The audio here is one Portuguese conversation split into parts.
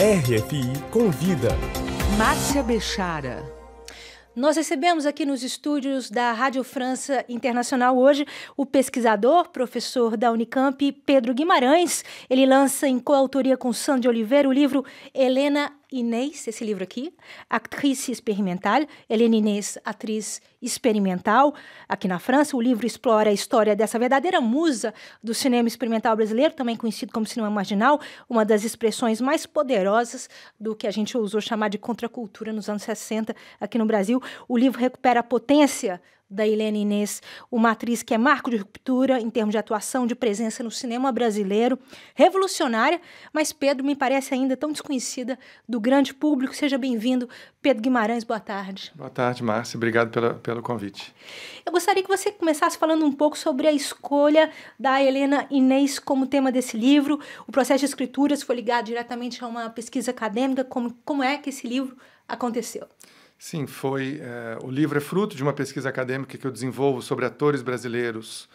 RFI Convida. Márcia Bechara. Nós recebemos aqui nos estúdios da Rádio França Internacional hoje o pesquisador, professor da Unicamp, Pedro Guimarães. Ele lança em coautoria com Sandy Oliveira o livro Helena Inês, esse livro aqui, Atriz Experimental, Helena é Inês, atriz experimental, aqui na França. O livro explora a história dessa verdadeira musa do cinema experimental brasileiro, também conhecido como cinema marginal, uma das expressões mais poderosas do que a gente usou chamar de contracultura nos anos 60 aqui no Brasil. O livro recupera a potência da Helena Inês, uma atriz que é marco de ruptura em termos de atuação, de presença no cinema brasileiro, revolucionária, mas Pedro me parece ainda tão desconhecida do grande público. Seja bem-vindo, Pedro Guimarães, boa tarde. Boa tarde, Márcia, obrigado pela, pelo convite. Eu gostaria que você começasse falando um pouco sobre a escolha da Helena Inês como tema desse livro. O processo de escrituras foi ligado diretamente a uma pesquisa acadêmica, como, como é que esse livro aconteceu? Sim, foi. É, o livro é fruto de uma pesquisa acadêmica que eu desenvolvo sobre atores brasileiros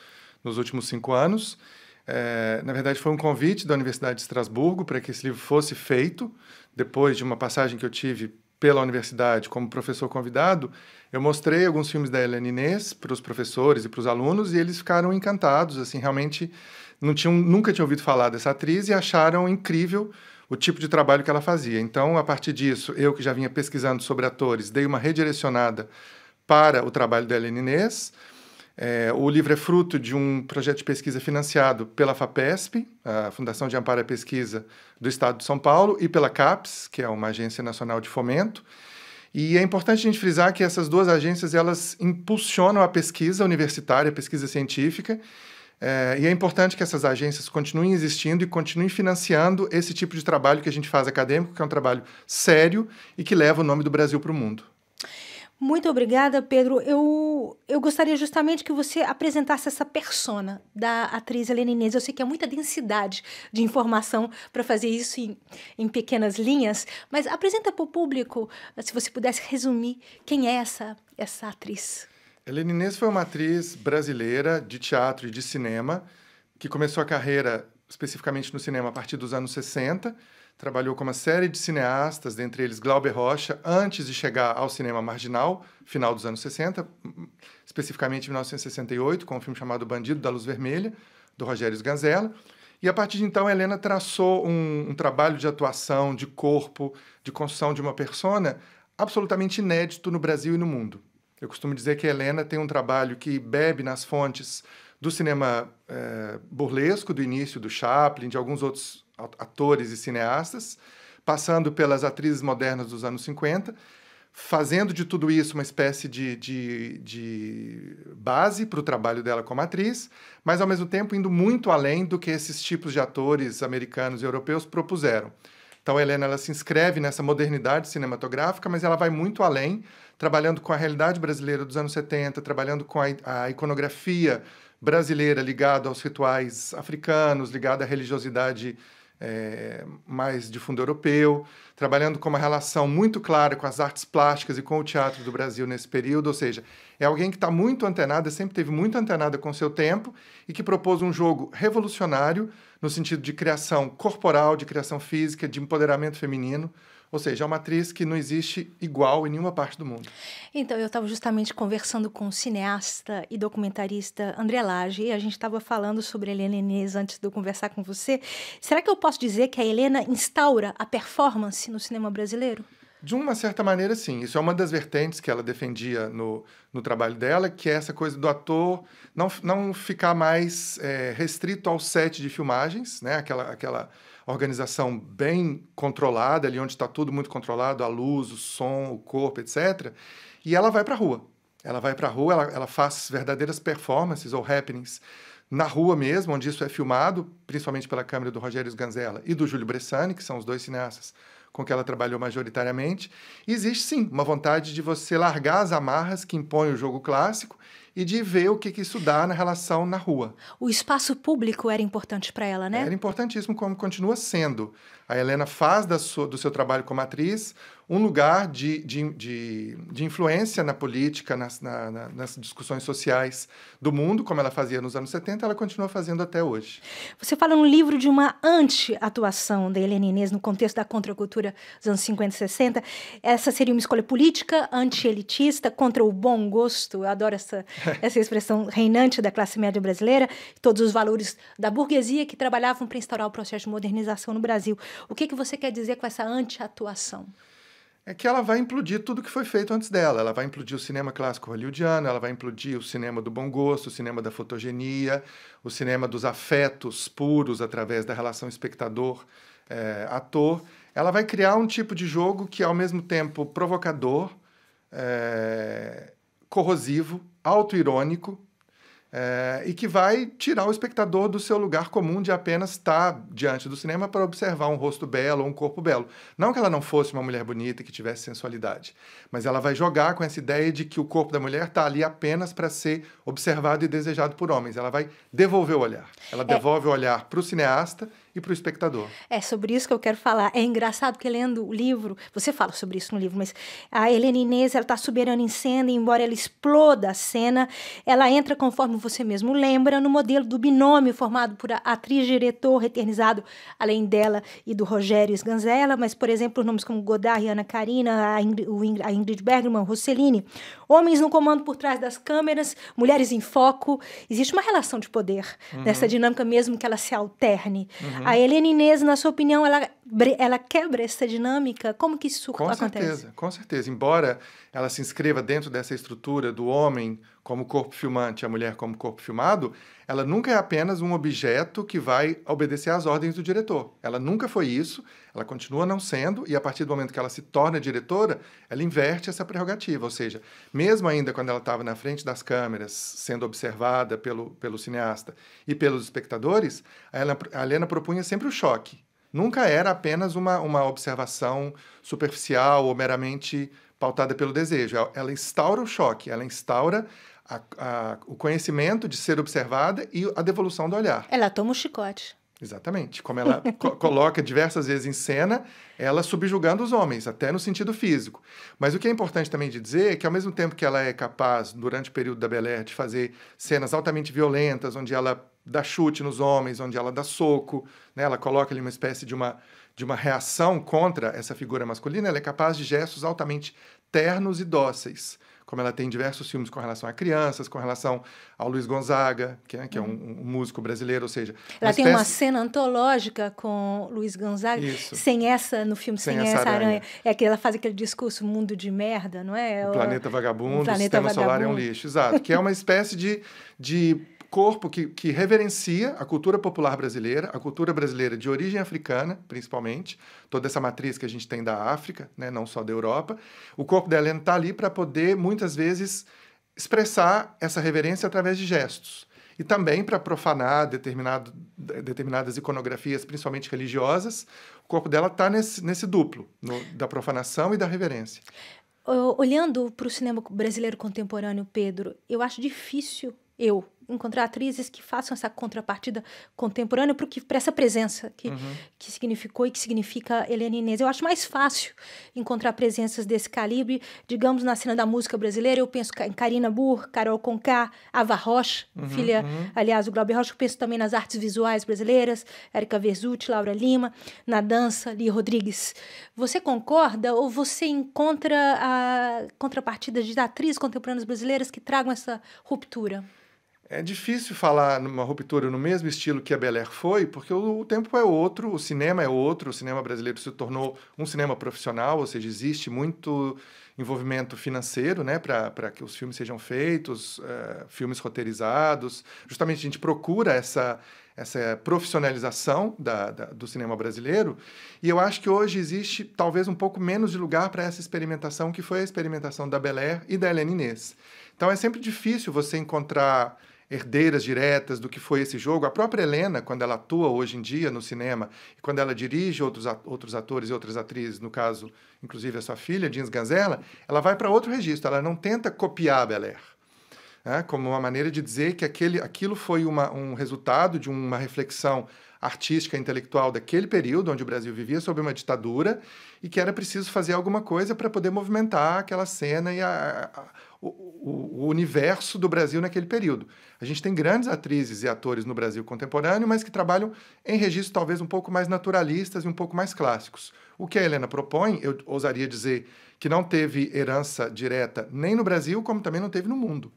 nos últimos cinco anos. É, na verdade, foi um convite da Universidade de Estrasburgo para que esse livro fosse feito. Depois de uma passagem que eu tive pela universidade como professor convidado, eu mostrei alguns filmes da Helena Inês para os professores e para os alunos e eles ficaram encantados. Assim, realmente não tinham, nunca tinham ouvido falar dessa atriz e acharam incrível o tipo de trabalho que ela fazia. Então, a partir disso, eu que já vinha pesquisando sobre atores, dei uma redirecionada para o trabalho da Helena Inês. É, o livro é fruto de um projeto de pesquisa financiado pela FAPESP, a Fundação de Amparo à Pesquisa do Estado de São Paulo, e pela CAPES, que é uma agência nacional de fomento. E é importante a gente frisar que essas duas agências elas impulsionam a pesquisa universitária, a pesquisa científica, é, e é importante que essas agências continuem existindo e continuem financiando esse tipo de trabalho que a gente faz acadêmico, que é um trabalho sério e que leva o nome do Brasil para o mundo. Muito obrigada, Pedro. Eu, eu gostaria justamente que você apresentasse essa persona da atriz Helena Inês. Eu sei que é muita densidade de informação para fazer isso em, em pequenas linhas, mas apresenta para o público, se você pudesse resumir, quem é essa, essa atriz. Helena Inês foi uma atriz brasileira de teatro e de cinema que começou a carreira especificamente no cinema a partir dos anos 60. Trabalhou com uma série de cineastas, dentre eles Glauber Rocha, antes de chegar ao cinema marginal, final dos anos 60, especificamente em 1968, com um filme chamado Bandido da Luz Vermelha, do Rogério Ganzella. E a partir de então, Helena traçou um, um trabalho de atuação, de corpo, de construção de uma persona absolutamente inédito no Brasil e no mundo. Eu costumo dizer que a Helena tem um trabalho que bebe nas fontes do cinema é, burlesco do início, do Chaplin, de alguns outros atores e cineastas, passando pelas atrizes modernas dos anos 50, fazendo de tudo isso uma espécie de, de, de base para o trabalho dela como atriz, mas ao mesmo tempo indo muito além do que esses tipos de atores americanos e europeus propuseram. Então, a Helena ela se inscreve nessa modernidade cinematográfica, mas ela vai muito além, trabalhando com a realidade brasileira dos anos 70, trabalhando com a, a iconografia brasileira ligada aos rituais africanos, ligada à religiosidade africana é, mais de fundo europeu, trabalhando com uma relação muito clara com as artes plásticas e com o teatro do Brasil nesse período. Ou seja, é alguém que está muito antenada, sempre teve muito antenada com o seu tempo e que propôs um jogo revolucionário no sentido de criação corporal, de criação física, de empoderamento feminino, ou seja, é uma atriz que não existe igual em nenhuma parte do mundo. Então, eu estava justamente conversando com o cineasta e documentarista André Lage, e a gente estava falando sobre Helena Inês antes de eu conversar com você. Será que eu posso dizer que a Helena instaura a performance no cinema brasileiro? De uma certa maneira, sim. Isso é uma das vertentes que ela defendia no, no trabalho dela, que é essa coisa do ator não, não ficar mais é, restrito ao set de filmagens, né? Aquela, aquela organização bem controlada, ali onde está tudo muito controlado, a luz, o som, o corpo, etc. E ela vai para a rua. Ela vai para a rua, ela, ela faz verdadeiras performances ou happenings na rua mesmo, onde isso é filmado, principalmente pela câmera do Rogério Ganzella e do Júlio Bressani, que são os dois cineastas com que ela trabalhou majoritariamente. existe sim uma vontade de você largar as amarras que impõe o jogo clássico e de ver o que, que isso dá na relação na rua. O espaço público era importante para ela, né? Era importantíssimo, como continua sendo. A Helena faz sua do seu trabalho como atriz um lugar de, de, de, de influência na política, nas, na, na, nas discussões sociais do mundo, como ela fazia nos anos 70, ela continua fazendo até hoje. Você fala no livro de uma anti-atuação da Helena Inês no contexto da contracultura dos anos 50 e 60. Essa seria uma escolha política anti-elitista contra o bom gosto. Eu adoro essa, essa expressão reinante da classe média brasileira, todos os valores da burguesia que trabalhavam para instaurar o processo de modernização no Brasil. O que, que você quer dizer com essa anti-atuação? é que ela vai implodir tudo que foi feito antes dela. Ela vai implodir o cinema clássico hollywoodiano, ela vai implodir o cinema do bom gosto, o cinema da fotogenia, o cinema dos afetos puros através da relação espectador-ator. Eh, é, ela vai criar um tipo de jogo que é ao mesmo tempo provocador, é, corrosivo, autoirônico, é, e que vai tirar o espectador do seu lugar comum de apenas estar diante do cinema para observar um rosto belo ou um corpo belo. Não que ela não fosse uma mulher bonita que tivesse sensualidade, mas ela vai jogar com essa ideia de que o corpo da mulher está ali apenas para ser observado e desejado por homens. Ela vai devolver o olhar. Ela é. devolve o olhar para o cineasta e para o espectador. É sobre isso que eu quero falar. É engraçado que lendo o livro, você fala sobre isso no livro, mas a Helena Inês ela está soberana em cena e embora ela exploda a cena, ela entra conforme você mesmo lembra no modelo do binômio formado por atriz diretor eternizado além dela e do Rogério Sganzella, mas por exemplo nomes como Godard e Ana Karina, a, Ingr a Ingrid Bergman, Rossellini, homens no comando por trás das câmeras, mulheres em foco. Existe uma relação de poder uhum. nessa dinâmica mesmo que ela se alterne. Uhum. Uhum. A Helena Inês, na sua opinião, ela, ela quebra essa dinâmica? Como que isso com acontece? Com certeza, com certeza. Embora ela se inscreva dentro dessa estrutura do homem como corpo filmante a mulher como corpo filmado, ela nunca é apenas um objeto que vai obedecer às ordens do diretor. Ela nunca foi isso, ela continua não sendo, e a partir do momento que ela se torna diretora, ela inverte essa prerrogativa. Ou seja, mesmo ainda quando ela estava na frente das câmeras, sendo observada pelo, pelo cineasta e pelos espectadores, ela, a Helena propunha sempre o choque. Nunca era apenas uma, uma observação superficial ou meramente pautada pelo desejo. Ela instaura o choque, ela instaura a, a, o conhecimento de ser observada e a devolução do olhar. Ela toma o chicote. Exatamente. Como ela co coloca diversas vezes em cena, ela subjugando os homens, até no sentido físico. Mas o que é importante também de dizer é que, ao mesmo tempo que ela é capaz, durante o período da Bel Air, de fazer cenas altamente violentas, onde ela dá chute nos homens, onde ela dá soco, né? ela coloca ali uma espécie de uma, de uma reação contra essa figura masculina, ela é capaz de gestos altamente ternos e dóceis como ela tem diversos filmes com relação a crianças, com relação ao Luiz Gonzaga, que é, que é um, uhum. um, músico brasileiro, ou seja... Ela uma tem espécie... uma cena antológica com Luiz Gonzaga, Isso. sem essa no filme, sem, sem essa, essa aranha. aranha. É que ela faz aquele discurso mundo de merda, não é? O, o planeta vagabundo, o, planeta o sistema vagabundo. solar é um lixo, exato. Que é uma espécie de, de corpo que, que reverencia a cultura popular brasileira, a cultura brasileira de origem africana, principalmente, toda essa matriz que a gente tem da África, né, não só da Europa. O corpo dela está ali para poder, muitas vezes, expressar essa reverência através de gestos e também para profanar determinadas iconografias, principalmente religiosas, o corpo dela está nesse, nesse, duplo, no, da profanação e da reverência. Olhando para o cinema brasileiro contemporâneo, Pedro, eu acho difícil, eu, encontrar atrizes que façam essa contrapartida contemporânea para essa presença que, uhum. que significou e que significa Helena Inês. Eu acho mais fácil encontrar presenças desse calibre, digamos, na cena da música brasileira. Eu penso em Karina Burr, Carol Conká, Ava Rocha, uhum, filha, uhum. aliás, do Glauber Rocha. Eu penso também nas artes visuais brasileiras, Érica Verzutti, Laura Lima, na dança, Lee Rodrigues. Você concorda ou você encontra a contrapartida de atrizes contemporâneas brasileiras que tragam essa ruptura? é difícil falar numa ruptura no mesmo estilo que a Bel Air foi, porque o tempo é outro, o cinema é outro, o cinema brasileiro se tornou um cinema profissional, ou seja, existe muito envolvimento financeiro né, para que os filmes sejam feitos, uh, filmes roteirizados. Justamente a gente procura essa, essa profissionalização da, da, do cinema brasileiro. E eu acho que hoje existe talvez um pouco menos de lugar para essa experimentação, que foi a experimentação da Bel e da Helena Inês. Então é sempre difícil você encontrar herdeiras diretas do que foi esse jogo. A própria Helena, quando ela atua hoje em dia no cinema, e quando ela dirige outros, outros atores e outras atrizes, no caso, inclusive a sua filha, Jeans Ganzella, ela vai para outro registro, ela não tenta copiar a Bel né, como uma maneira de dizer que aquele, aquilo foi uma, um resultado de uma reflexão artística, intelectual daquele período onde o Brasil vivia sob uma ditadura e que era preciso fazer alguma coisa para poder movimentar aquela cena e a, a, o, o, universo do Brasil naquele período. A gente tem grandes atrizes e atores no Brasil contemporâneo, mas que trabalham em registros talvez um pouco mais naturalistas e um pouco mais clássicos. O que a Helena propõe, eu ousaria dizer que não teve herança direta nem no Brasil, como também não teve no mundo.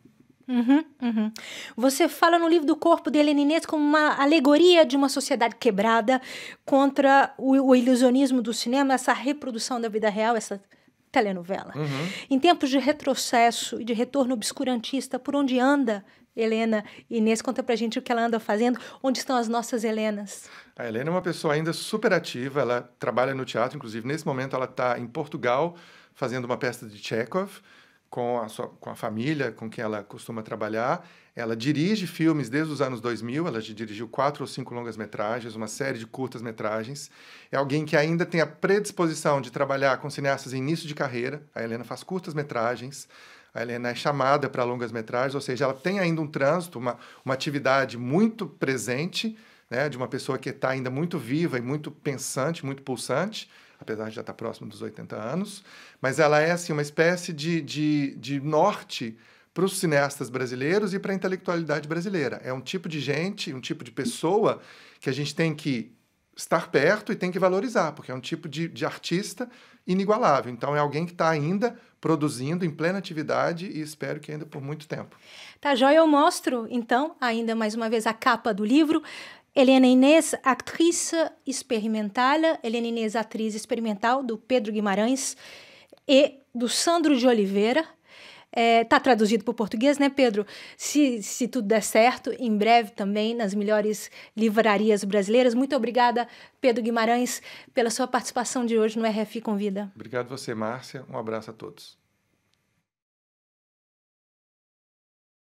Uhum, uhum. Você fala no livro do corpo de Helena Inês como uma alegoria de uma sociedade quebrada contra o, o ilusionismo do cinema, essa reprodução da vida real, essa telenovela. Uhum. Em tempos de retrocesso e de retorno obscurantista, por onde anda Helena Inês? Conta pra gente o que ela anda fazendo, onde estão as nossas Helenas? A Helena é uma pessoa ainda super ativa, ela trabalha no teatro, inclusive nesse momento ela está em Portugal fazendo uma peça de Chekhov com a, sua, com a família com quem ela costuma trabalhar. Ela dirige filmes desde os anos 2000, ela dirigiu quatro ou cinco longas-metragens, uma série de curtas-metragens. É alguém que ainda tem a predisposição de trabalhar com cineastas em início de carreira. A Helena faz curtas-metragens, a Helena é chamada para longas-metragens, ou seja, ela tem ainda um trânsito, uma, uma atividade muito presente, né, de uma pessoa que está ainda muito viva e muito pensante, muito pulsante apesar de já estar próximo dos 80 anos, mas ela é assim, uma espécie de, de, de norte para os cineastas brasileiros e para a intelectualidade brasileira. É um tipo de gente, um tipo de pessoa que a gente tem que estar perto e tem que valorizar, porque é um tipo de, de artista inigualável. Então, é alguém que está ainda produzindo em plena atividade e espero que ainda por muito tempo. Tá joia, eu mostro então, ainda mais uma vez, a capa do livro. Helena Inês, atriz experimental, Helena Inês, atriz experimental, do Pedro Guimarães e do Sandro de Oliveira. Está é, tá traduzido para o português, né, Pedro? Se, se tudo der certo, em breve também nas melhores livrarias brasileiras. Muito obrigada, Pedro Guimarães, pela sua participação de hoje no RFI Convida. Obrigado você, Márcia. Um abraço a todos.